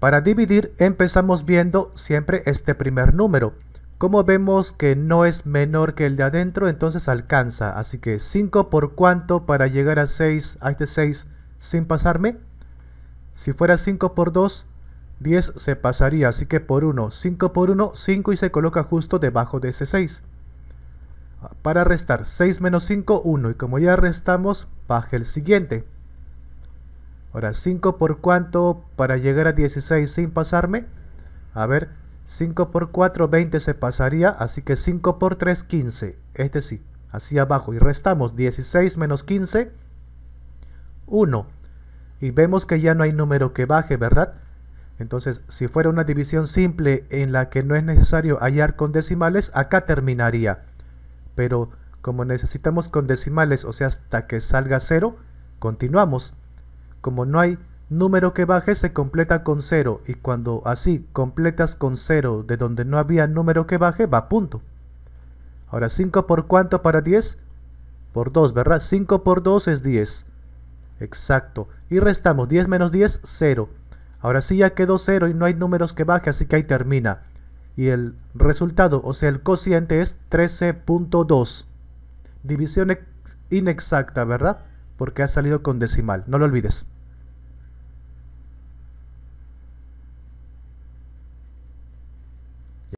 Para dividir empezamos viendo siempre este primer número. Como vemos que no es menor que el de adentro, entonces alcanza. Así que 5 por cuánto para llegar a 6, a este 6 sin pasarme. Si fuera 5 por 2, 10 se pasaría. Así que por 1, 5 por 1, 5 y se coloca justo debajo de ese 6. Para restar, 6 menos 5, 1. Y como ya restamos, baje el siguiente. Ahora, 5 por cuánto para llegar a 16 sin pasarme. A ver, 5 por 4, 20 se pasaría, así que 5 por 3, 15. Este sí, hacia abajo. Y restamos 16 menos 15, 1. Y vemos que ya no hay número que baje, ¿verdad? Entonces, si fuera una división simple en la que no es necesario hallar con decimales, acá terminaría. Pero como necesitamos con decimales, o sea, hasta que salga 0, continuamos. Como no hay número que baje, se completa con 0. Y cuando así completas con 0 de donde no había número que baje, va punto. Ahora, 5 por cuánto para 10? Por 2, ¿verdad? 5 por 2 es 10. Exacto. Y restamos 10 menos 10, 0. Ahora sí ya quedó 0 y no hay números que baje, así que ahí termina. Y el resultado, o sea, el cociente es 13.2. División inexacta, ¿verdad? porque ha salido con decimal. No lo olvides.